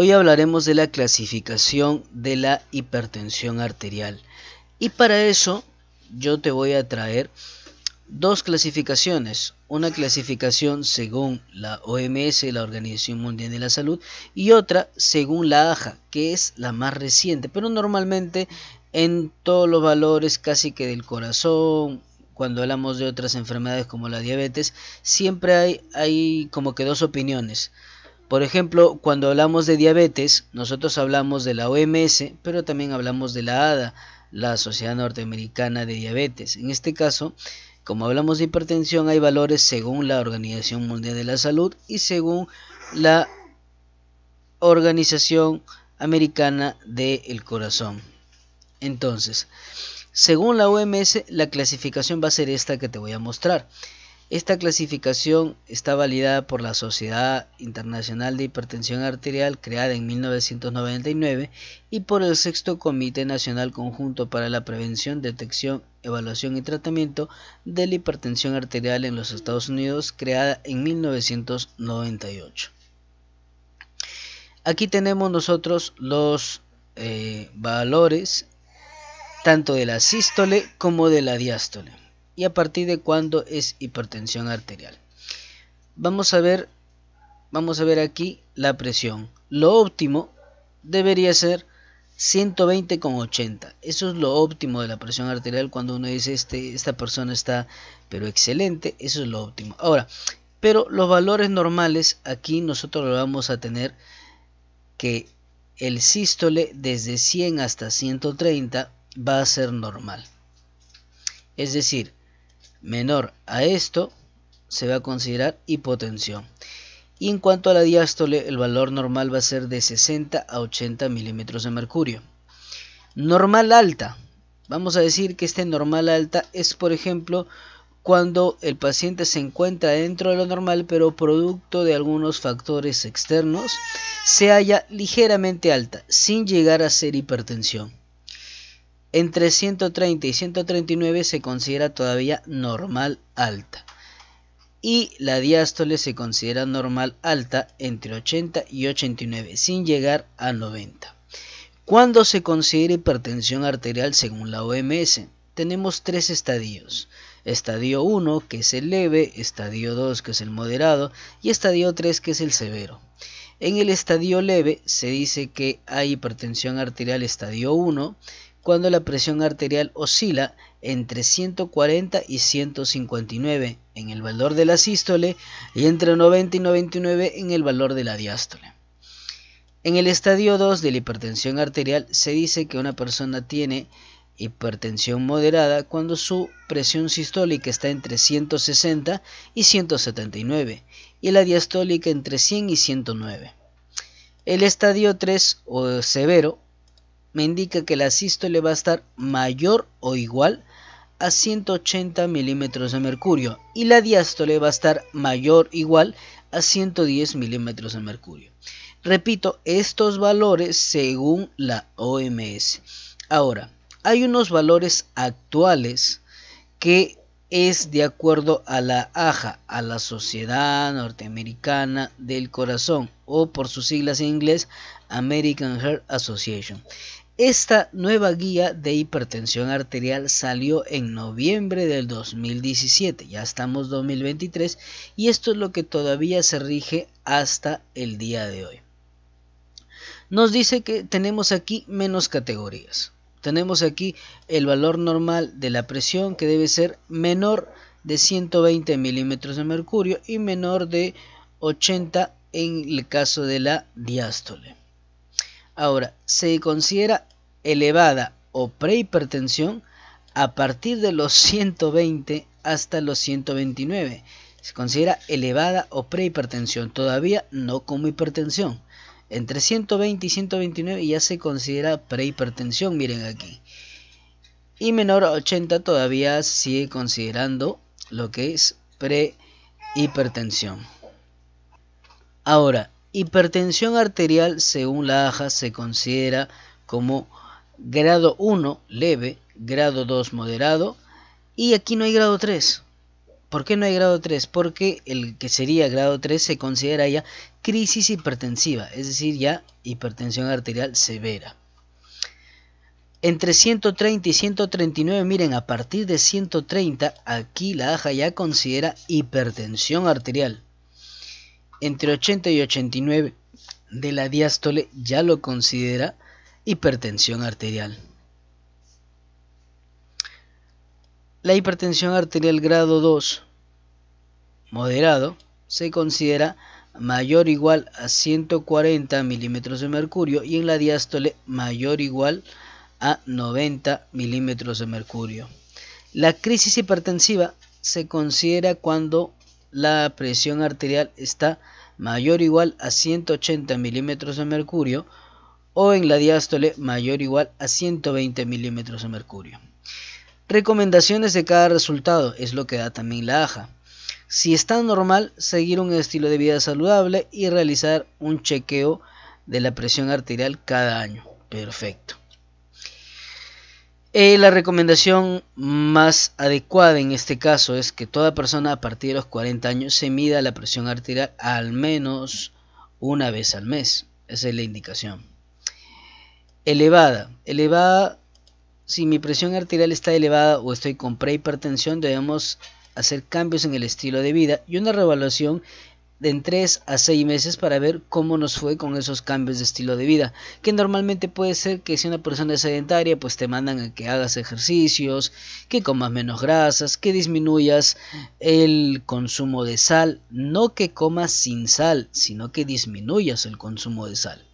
Hoy hablaremos de la clasificación de la hipertensión arterial. Y para eso yo te voy a traer dos clasificaciones. Una clasificación según la OMS, la Organización Mundial de la Salud, y otra según la AJA, que es la más reciente. Pero normalmente en todos los valores casi que del corazón, cuando hablamos de otras enfermedades como la diabetes, siempre hay, hay como que dos opiniones. Por ejemplo, cuando hablamos de diabetes, nosotros hablamos de la OMS, pero también hablamos de la ADA, la Sociedad Norteamericana de Diabetes. En este caso, como hablamos de hipertensión, hay valores según la Organización Mundial de la Salud y según la Organización Americana del Corazón. Entonces, según la OMS, la clasificación va a ser esta que te voy a mostrar. Esta clasificación está validada por la Sociedad Internacional de Hipertensión Arterial creada en 1999 y por el Sexto Comité Nacional Conjunto para la Prevención, Detección, Evaluación y Tratamiento de la Hipertensión Arterial en los Estados Unidos creada en 1998. Aquí tenemos nosotros los eh, valores tanto de la sístole como de la diástole y a partir de cuándo es hipertensión arterial. Vamos a ver vamos a ver aquí la presión. Lo óptimo debería ser 120,80. Eso es lo óptimo de la presión arterial cuando uno dice este, esta persona está pero excelente, eso es lo óptimo. Ahora, pero los valores normales aquí nosotros lo vamos a tener que el sístole desde 100 hasta 130 va a ser normal. Es decir, menor a esto se va a considerar hipotensión. Y en cuanto a la diástole, el valor normal va a ser de 60 a 80 milímetros de mercurio. Normal alta. Vamos a decir que este normal alta es, por ejemplo, cuando el paciente se encuentra dentro de lo normal, pero producto de algunos factores externos, se halla ligeramente alta, sin llegar a ser hipertensión. Entre 130 y 139 se considera todavía normal alta. Y la diástole se considera normal alta entre 80 y 89, sin llegar a 90. ¿Cuándo se considera hipertensión arterial según la OMS? Tenemos tres estadios. Estadio 1, que es el leve, estadio 2, que es el moderado, y estadio 3, que es el severo. En el estadio leve se dice que hay hipertensión arterial estadio 1, cuando la presión arterial oscila entre 140 y 159 en el valor de la sístole y entre 90 y 99 en el valor de la diástole. En el estadio 2 de la hipertensión arterial se dice que una persona tiene hipertensión moderada cuando su presión sistólica está entre 160 y 179 y la diastólica entre 100 y 109. El estadio 3 o severo me indica que la sístole va a estar mayor o igual a 180 milímetros de mercurio y la diástole va a estar mayor o igual a 110 milímetros de mercurio. Repito, estos valores según la OMS. Ahora, hay unos valores actuales que es de acuerdo a la AJA, a la Sociedad Norteamericana del Corazón, o por sus siglas en inglés, American Heart Association. Esta nueva guía de hipertensión arterial salió en noviembre del 2017, ya estamos 2023 y esto es lo que todavía se rige hasta el día de hoy. Nos dice que tenemos aquí menos categorías. Tenemos aquí el valor normal de la presión que debe ser menor de 120 milímetros de mercurio y menor de 80 en el caso de la diástole. Ahora, se considera elevada o prehipertensión a partir de los 120 hasta los 129. Se considera elevada o prehipertensión, todavía no como hipertensión. Entre 120 y 129 ya se considera prehipertensión, miren aquí. Y menor a 80 todavía sigue considerando lo que es prehipertensión. Ahora, hipertensión arterial según la AJA se considera como grado 1 leve, grado 2 moderado y aquí no hay grado 3. ¿Por qué no hay grado 3? Porque el que sería grado 3 se considera ya crisis hipertensiva, es decir, ya hipertensión arterial severa. Entre 130 y 139, miren, a partir de 130, aquí la AJA ya considera hipertensión arterial. Entre 80 y 89 de la diástole ya lo considera hipertensión arterial. La hipertensión arterial grado 2 moderado se considera mayor o igual a 140 milímetros de mercurio y en la diástole mayor o igual a 90 milímetros de mercurio. La crisis hipertensiva se considera cuando la presión arterial está mayor o igual a 180 milímetros de mercurio o en la diástole mayor o igual a 120 milímetros de mercurio. Recomendaciones de cada resultado es lo que da también la AJA. Si está normal, seguir un estilo de vida saludable y realizar un chequeo de la presión arterial cada año. Perfecto. Eh, la recomendación más adecuada en este caso es que toda persona a partir de los 40 años se mida la presión arterial al menos una vez al mes. Esa es la indicación elevada. Elevada, si mi presión arterial está elevada o estoy con prehipertensión, debemos hacer cambios en el estilo de vida y una revaluación de en 3 a 6 meses para ver cómo nos fue con esos cambios de estilo de vida. Que normalmente puede ser que si una persona es sedentaria, pues te mandan a que hagas ejercicios, que comas menos grasas, que disminuyas el consumo de sal. No que comas sin sal, sino que disminuyas el consumo de sal.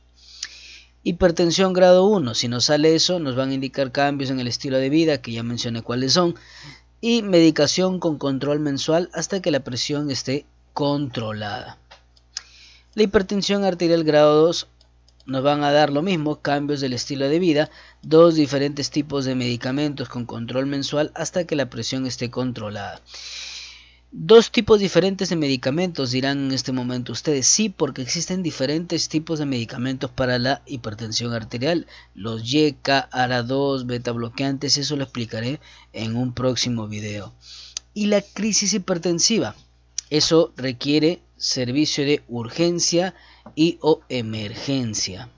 Hipertensión grado 1, si nos sale eso, nos van a indicar cambios en el estilo de vida, que ya mencioné cuáles son, y medicación con control mensual hasta que la presión esté controlada. La hipertensión arterial grado 2 nos van a dar lo mismo, cambios del estilo de vida, dos diferentes tipos de medicamentos con control mensual hasta que la presión esté controlada dos tipos diferentes de medicamentos, dirán en este momento ustedes. Sí, porque existen diferentes tipos de medicamentos para la hipertensión arterial. Los YECA, ARA2, beta bloqueantes, eso lo explicaré en un próximo video. Y la crisis hipertensiva. Eso requiere servicio de urgencia y o emergencia.